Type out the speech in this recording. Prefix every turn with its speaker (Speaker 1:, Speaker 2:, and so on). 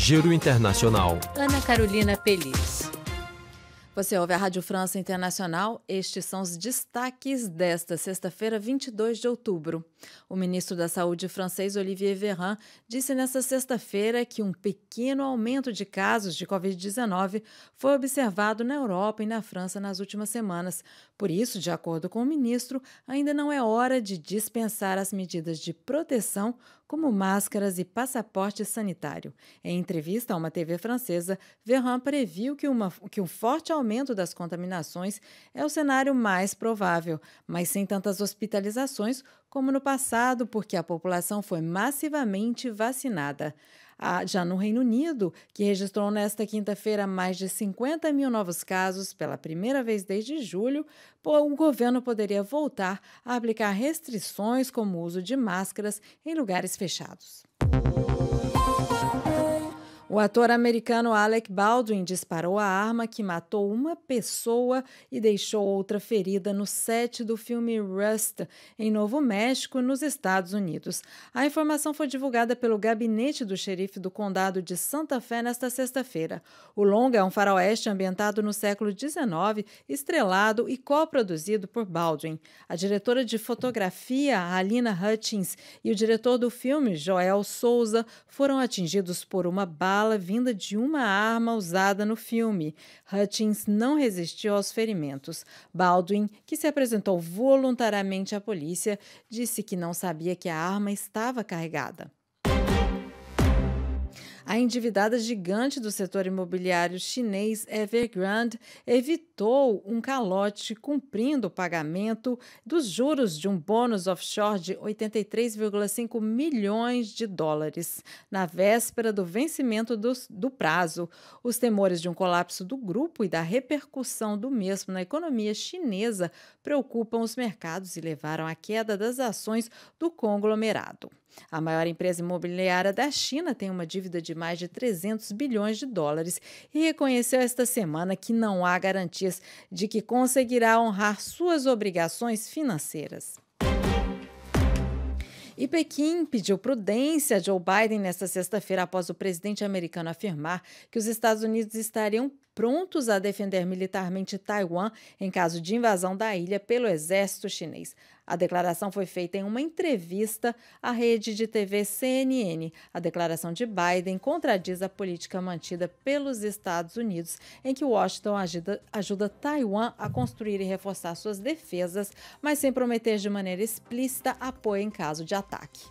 Speaker 1: Giro Internacional. Ana Carolina Peliz. Você ouve a Rádio França Internacional? Estes são os destaques desta sexta-feira, 22 de outubro. O ministro da Saúde francês Olivier Véran disse nesta sexta-feira que um pequeno aumento de casos de Covid-19 foi observado na Europa e na França nas últimas semanas. Por isso, de acordo com o ministro, ainda não é hora de dispensar as medidas de proteção, como máscaras e passaporte sanitário. Em entrevista a uma TV francesa, Véran previu que, uma, que um forte aumento aumento das contaminações é o cenário mais provável, mas sem tantas hospitalizações como no passado, porque a população foi massivamente vacinada. Já no Reino Unido, que registrou nesta quinta-feira mais de 50 mil novos casos pela primeira vez desde julho, o governo poderia voltar a aplicar restrições como o uso de máscaras em lugares fechados. O ator americano Alec Baldwin disparou a arma que matou uma pessoa e deixou outra ferida no set do filme Rust, em Novo México, nos Estados Unidos. A informação foi divulgada pelo gabinete do xerife do condado de Santa Fé nesta sexta-feira. O longa é um faroeste ambientado no século XIX, estrelado e coproduzido por Baldwin. A diretora de fotografia, Alina Hutchins, e o diretor do filme, Joel Souza, foram atingidos por uma bala bala vinda de uma arma usada no filme. Hutchins não resistiu aos ferimentos. Baldwin, que se apresentou voluntariamente à polícia, disse que não sabia que a arma estava carregada. A endividada gigante do setor imobiliário chinês Evergrande evitou um calote cumprindo o pagamento dos juros de um bônus offshore de 83,5 milhões de dólares na véspera do vencimento do, do prazo. Os temores de um colapso do grupo e da repercussão do mesmo na economia chinesa preocupam os mercados e levaram à queda das ações do conglomerado. A maior empresa imobiliária da China tem uma dívida de mais de 300 bilhões de dólares e reconheceu esta semana que não há garantias de que conseguirá honrar suas obrigações financeiras. E Pequim pediu prudência a Joe Biden nesta sexta-feira após o presidente americano afirmar que os Estados Unidos estariam prontos a defender militarmente Taiwan em caso de invasão da ilha pelo exército chinês. A declaração foi feita em uma entrevista à rede de TV CNN. A declaração de Biden contradiz a política mantida pelos Estados Unidos, em que Washington ajuda, ajuda Taiwan a construir e reforçar suas defesas, mas sem prometer de maneira explícita apoio em caso de ataque.